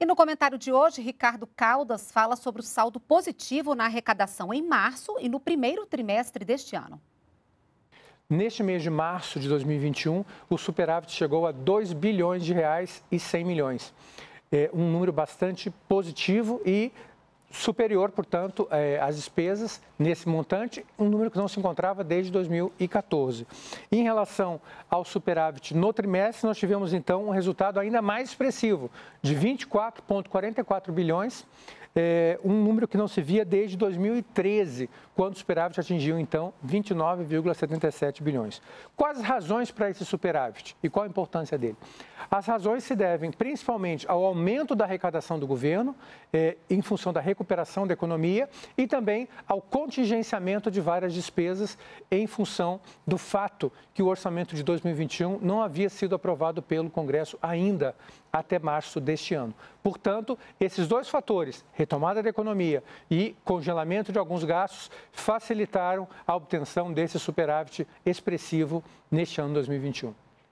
E no comentário de hoje, Ricardo Caldas fala sobre o saldo positivo na arrecadação em março e no primeiro trimestre deste ano. Neste mês de março de 2021, o superávit chegou a 2 bilhões de reais e 100 milhões. É um número bastante positivo e superior, portanto, é, às despesas nesse montante, um número que não se encontrava desde 2014. Em relação ao superávit no trimestre, nós tivemos então um resultado ainda mais expressivo, de 24,44 bilhões, é, um número que não se via desde 2013, quando o superávit atingiu então 29,77 bilhões. Quais as razões para esse superávit e qual a importância dele? As razões se devem principalmente ao aumento da arrecadação do governo, é, em função da recuperação da economia e também ao contingenciamento de várias despesas em função do fato que o orçamento de 2021 não havia sido aprovado pelo Congresso ainda até março deste ano. Portanto, esses dois fatores, retomada da economia e congelamento de alguns gastos, facilitaram a obtenção desse superávit expressivo neste ano 2021.